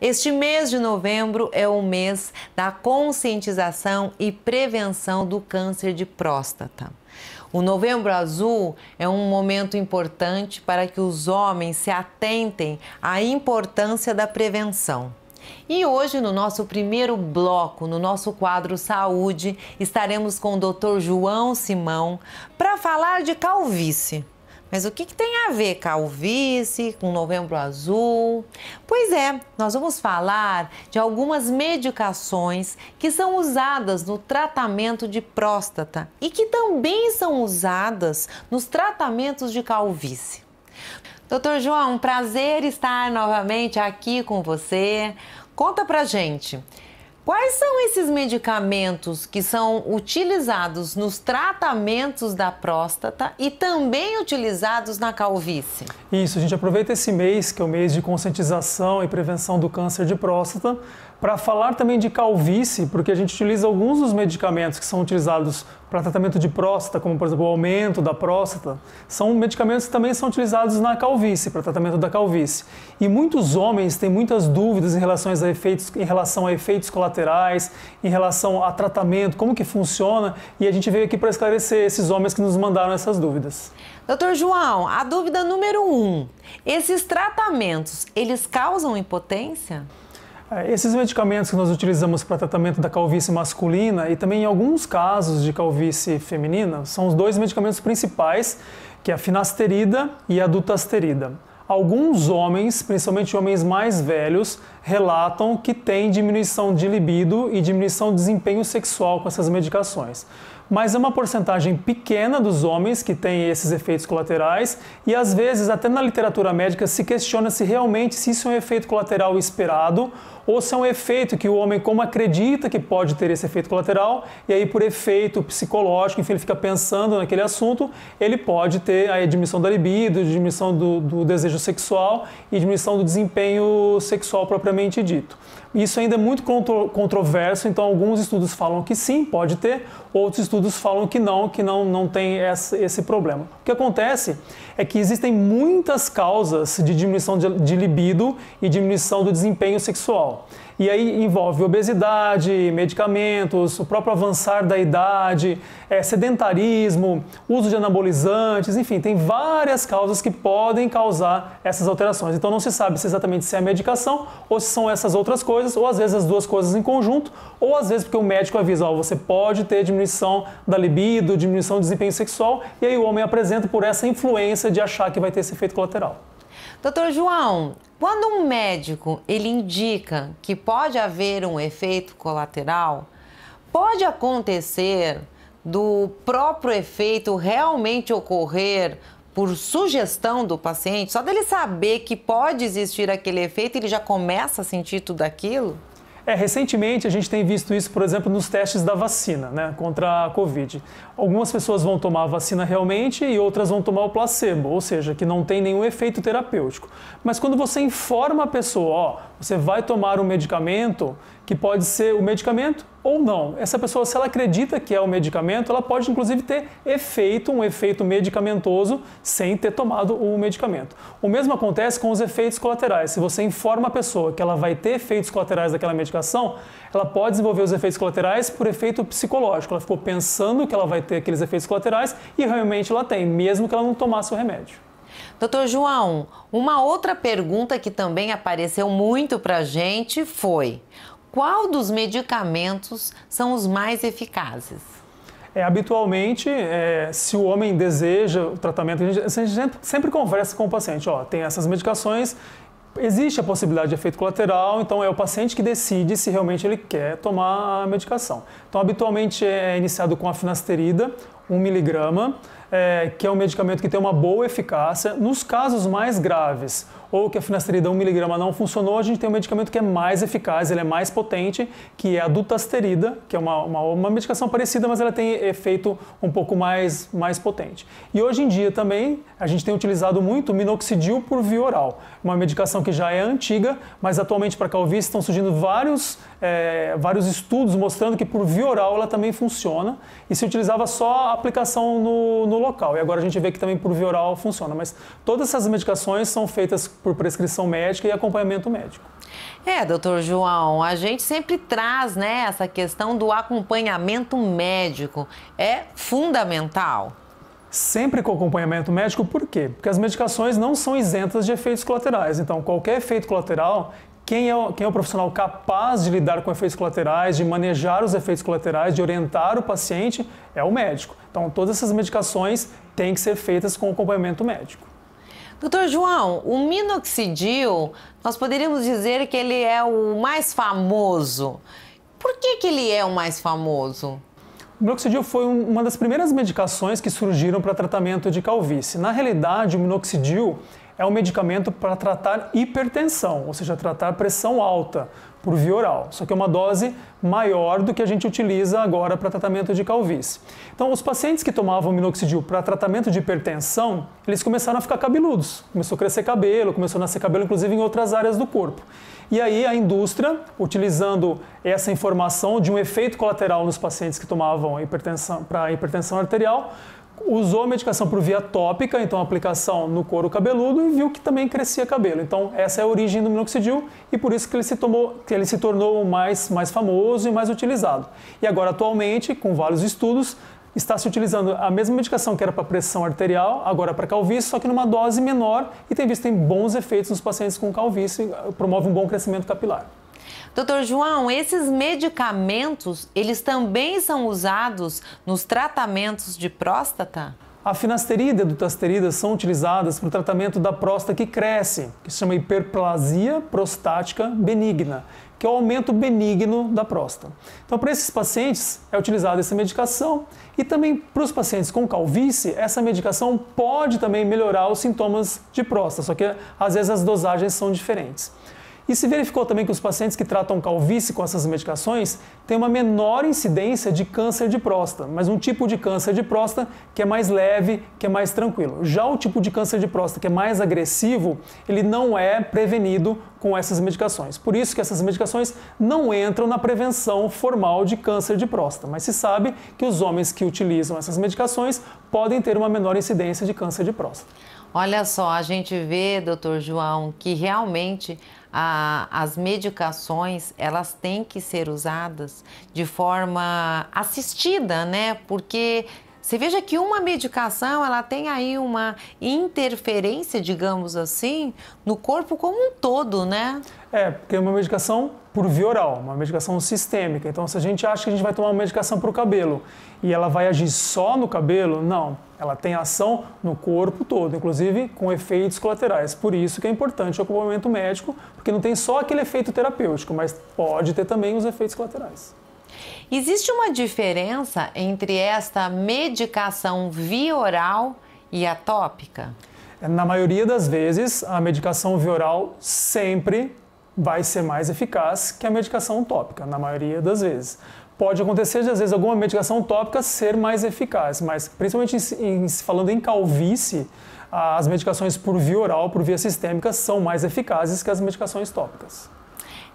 Este mês de novembro é o mês da conscientização e prevenção do câncer de próstata. O Novembro Azul é um momento importante para que os homens se atentem à importância da prevenção. E hoje, no nosso primeiro bloco, no nosso quadro Saúde, estaremos com o Dr. João Simão para falar de calvície. Mas o que, que, tem a ver calvície com novembro azul? Pois é, nós vamos falar de algumas medicações que são usadas no tratamento de próstata e que também são usadas nos tratamentos de calvície. Doutor João, um prazer estar novamente aqui com você. Conta pra gente. Quais são esses medicamentos que são utilizados nos tratamentos da próstata e também utilizados na calvície? Isso, a gente aproveita esse mês, que é o mês de conscientização e prevenção do câncer de próstata, para falar também de calvície, porque a gente utiliza alguns dos medicamentos que são utilizados para tratamento de próstata, como por exemplo o aumento da próstata, são medicamentos que também são utilizados na calvície, para tratamento da calvície. E muitos homens têm muitas dúvidas em relação a efeitos, em relação a efeitos colaterais, em relação a tratamento, como que funciona, e a gente veio aqui para esclarecer esses homens que nos mandaram essas dúvidas. Doutor João, a dúvida número um, esses tratamentos, eles causam impotência? É, esses medicamentos que nós utilizamos para tratamento da calvície masculina e também em alguns casos de calvície feminina são os dois medicamentos principais, que é a finasterida e a dutasterida. Alguns homens, principalmente homens mais velhos, relatam que têm diminuição de libido e diminuição de desempenho sexual com essas medicações mas é uma porcentagem pequena dos homens que tem esses efeitos colaterais e às vezes até na literatura médica se questiona se realmente se isso é um efeito colateral esperado ou se é um efeito que o homem como acredita que pode ter esse efeito colateral e aí por efeito psicológico, enfim, ele fica pensando naquele assunto, ele pode ter a diminuição da libido, diminuição do, do desejo sexual e diminuição do desempenho sexual propriamente dito. Isso ainda é muito contro controverso, então alguns estudos falam que sim, pode ter, outros estudos falam que não, que não, não tem essa, esse problema. O que acontece é que existem muitas causas de diminuição de, de libido e diminuição do desempenho sexual. E aí envolve obesidade, medicamentos, o próprio avançar da idade, é, sedentarismo, uso de anabolizantes, enfim, tem várias causas que podem causar essas alterações. Então não se sabe se exatamente se é a medicação ou se são essas outras coisas, ou às vezes as duas coisas em conjunto, ou às vezes porque o médico avisa, ó, você pode ter diminuição da libido, diminuição do desempenho sexual, e aí o homem apresenta por essa influência de achar que vai ter esse efeito colateral. Doutor João, quando um médico ele indica que pode haver um efeito colateral, pode acontecer do próprio efeito realmente ocorrer por sugestão do paciente? Só dele saber que pode existir aquele efeito, ele já começa a sentir tudo aquilo? É, recentemente a gente tem visto isso, por exemplo, nos testes da vacina né, contra a Covid. Algumas pessoas vão tomar a vacina realmente e outras vão tomar o placebo, ou seja, que não tem nenhum efeito terapêutico. Mas quando você informa a pessoa, ó, você vai tomar um medicamento que pode ser o medicamento ou não. Essa pessoa, se ela acredita que é o medicamento, ela pode inclusive ter efeito, um efeito medicamentoso, sem ter tomado o medicamento. O mesmo acontece com os efeitos colaterais. Se você informa a pessoa que ela vai ter efeitos colaterais daquela medicação, ela pode desenvolver os efeitos colaterais por efeito psicológico. Ela ficou pensando que ela vai ter aqueles efeitos colaterais e realmente ela tem, mesmo que ela não tomasse o remédio. Doutor João, uma outra pergunta que também apareceu muito para gente foi: qual dos medicamentos são os mais eficazes? É, habitualmente, é, se o homem deseja o tratamento, a gente, a gente sempre conversa com o paciente, ó, tem essas medicações, existe a possibilidade de efeito colateral, então é o paciente que decide se realmente ele quer tomar a medicação. Então, habitualmente é, é iniciado com a finasterida, 1 miligrama, é, que é um medicamento que tem uma boa eficácia. Nos casos mais graves, ou que a finasterida 1mg não funcionou, a gente tem um medicamento que é mais eficaz, ele é mais potente, que é a dutasterida, que é uma, uma, uma medicação parecida, mas ela tem efeito um pouco mais, mais potente. E hoje em dia também a gente tem utilizado muito minoxidil por via oral, uma medicação que já é antiga, mas atualmente para calvície estão surgindo vários, é, vários estudos mostrando que por via oral ela também funciona e se utilizava só a aplicação no, no local. E agora a gente vê que também por via oral funciona, mas todas essas medicações são feitas por prescrição médica e acompanhamento médico. É, doutor João, a gente sempre traz né, essa questão do acompanhamento médico. É fundamental. Sempre com acompanhamento médico, por quê? Porque as medicações não são isentas de efeitos colaterais. Então, qualquer efeito colateral, quem é, o, quem é o profissional capaz de lidar com efeitos colaterais, de manejar os efeitos colaterais, de orientar o paciente, é o médico. Então, todas essas medicações têm que ser feitas com acompanhamento médico. Doutor João, o minoxidil, nós poderíamos dizer que ele é o mais famoso. Por que, que ele é o mais famoso? O minoxidil foi uma das primeiras medicações que surgiram para tratamento de calvície. Na realidade, o minoxidil é um medicamento para tratar hipertensão, ou seja, tratar pressão alta por via oral, só que é uma dose maior do que a gente utiliza agora para tratamento de calvície. Então, os pacientes que tomavam minoxidil para tratamento de hipertensão, eles começaram a ficar cabeludos, começou a crescer cabelo, começou a nascer cabelo inclusive em outras áreas do corpo. E aí a indústria, utilizando essa informação de um efeito colateral nos pacientes que tomavam hipertensão para hipertensão arterial, usou a medicação por via tópica, então aplicação no couro cabeludo e viu que também crescia cabelo. Então essa é a origem do minoxidil e por isso que ele se, tomou, que ele se tornou mais, mais famoso e mais utilizado. E agora atualmente, com vários estudos, está se utilizando a mesma medicação que era para pressão arterial, agora para calvície, só que numa dose menor e tem visto tem bons efeitos nos pacientes com calvície, promove um bom crescimento capilar. Doutor João, esses medicamentos, eles também são usados nos tratamentos de próstata? A finasterida e a dutasterida são utilizadas para o tratamento da próstata que cresce, que se chama hiperplasia prostática benigna, que é o aumento benigno da próstata. Então, para esses pacientes é utilizada essa medicação e também para os pacientes com calvície, essa medicação pode também melhorar os sintomas de próstata, só que às vezes as dosagens são diferentes. E se verificou também que os pacientes que tratam calvície com essas medicações têm uma menor incidência de câncer de próstata, mas um tipo de câncer de próstata que é mais leve, que é mais tranquilo. Já o tipo de câncer de próstata que é mais agressivo, ele não é prevenido com essas medicações. Por isso que essas medicações não entram na prevenção formal de câncer de próstata, mas se sabe que os homens que utilizam essas medicações podem ter uma menor incidência de câncer de próstata. Olha só, a gente vê, doutor João, que realmente a, as medicações elas têm que ser usadas de forma assistida, né? Porque você veja que uma medicação ela tem aí uma interferência, digamos assim, no corpo como um todo, né? É, porque uma medicação por via oral, uma medicação sistêmica. Então, se a gente acha que a gente vai tomar uma medicação para o cabelo e ela vai agir só no cabelo, não. Ela tem ação no corpo todo, inclusive com efeitos colaterais. Por isso que é importante o acompanhamento médico, porque não tem só aquele efeito terapêutico, mas pode ter também os efeitos colaterais. Existe uma diferença entre esta medicação via oral e a tópica? Na maioria das vezes, a medicação via oral sempre vai ser mais eficaz que a medicação tópica, na maioria das vezes. Pode acontecer de, às vezes, alguma medicação tópica ser mais eficaz, mas principalmente em, em, falando em calvície, as medicações por via oral, por via sistêmica, são mais eficazes que as medicações tópicas.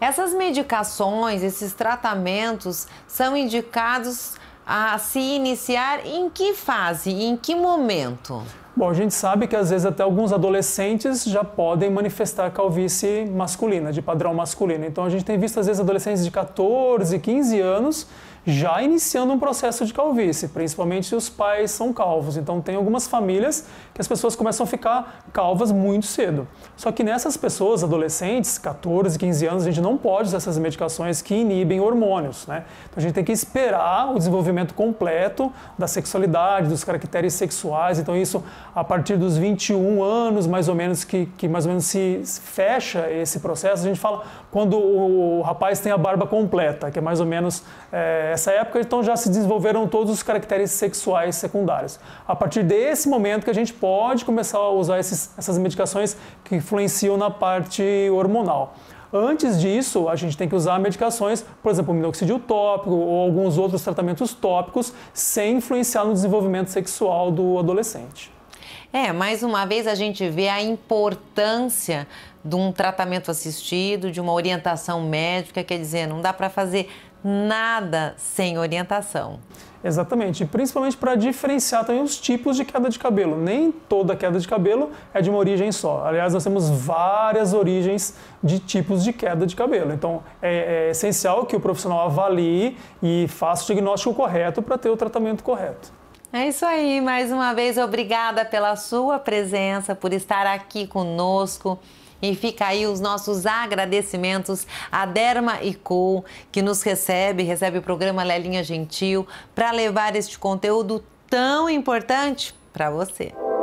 Essas medicações, esses tratamentos, são indicados a se iniciar em que fase, em que momento? Bom, a gente sabe que às vezes até alguns adolescentes já podem manifestar calvície masculina, de padrão masculino. Então a gente tem visto às vezes adolescentes de 14, 15 anos já iniciando um processo de calvície, principalmente se os pais são calvos. Então, tem algumas famílias que as pessoas começam a ficar calvas muito cedo. Só que nessas pessoas, adolescentes, 14, 15 anos, a gente não pode usar essas medicações que inibem hormônios, né? Então, a gente tem que esperar o desenvolvimento completo da sexualidade, dos caracteres sexuais. Então, isso a partir dos 21 anos, mais ou menos, que, que mais ou menos se fecha esse processo. A gente fala quando o rapaz tem a barba completa, que é mais ou menos. É, essa época, então já se desenvolveram todos os caracteres sexuais secundários. A partir desse momento que a gente pode começar a usar esses, essas medicações que influenciam na parte hormonal. Antes disso, a gente tem que usar medicações, por exemplo, minoxidil tópico ou alguns outros tratamentos tópicos, sem influenciar no desenvolvimento sexual do adolescente. É, mais uma vez a gente vê a importância de um tratamento assistido, de uma orientação médica, quer dizer, não dá para fazer nada sem orientação. Exatamente, principalmente para diferenciar também os tipos de queda de cabelo. Nem toda queda de cabelo é de uma origem só. Aliás, nós temos várias origens de tipos de queda de cabelo. Então, é, é essencial que o profissional avalie e faça o diagnóstico correto para ter o tratamento correto. É isso aí, mais uma vez, obrigada pela sua presença, por estar aqui conosco. E fica aí os nossos agradecimentos à Derma e Co, que nos recebe, recebe o programa Lelinha Gentil, para levar este conteúdo tão importante para você.